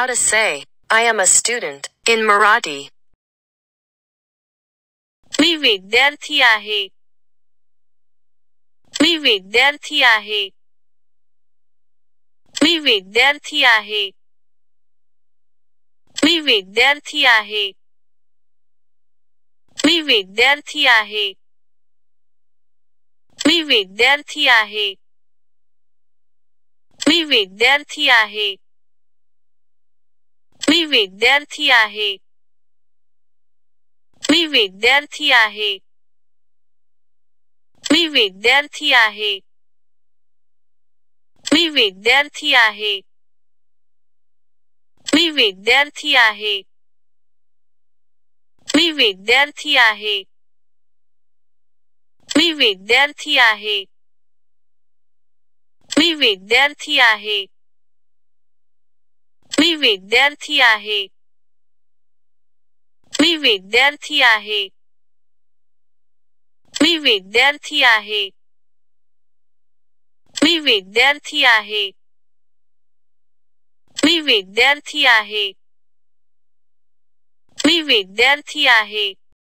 How to say, I am a student, in Marathi. मी विद्यार्थी आहे मी विद्यार्थी आहे मी विद्यार्थी आहे मी विद्यार्थी आहे मी विद्यार्थी आहे मी विद्यार्थी आहे मी विद्यार्थी आहे विद्यार्थी आहे मी विद्यार्थी आहे मी विद्यार्थी आहे मी विद्यार्थी आहे मी विद्यार्थी आहे मी विद्यार्थी आहे मी विद्यार्थी आहे मी विद्यार्थी आहे मी विद्यार्थी आहे मी विद्यार्थी आहे मी विद्यार्थी आहे मी विद्यार्थी आहे मी विद्यार्थी आहे मी विद्यार्थी आहे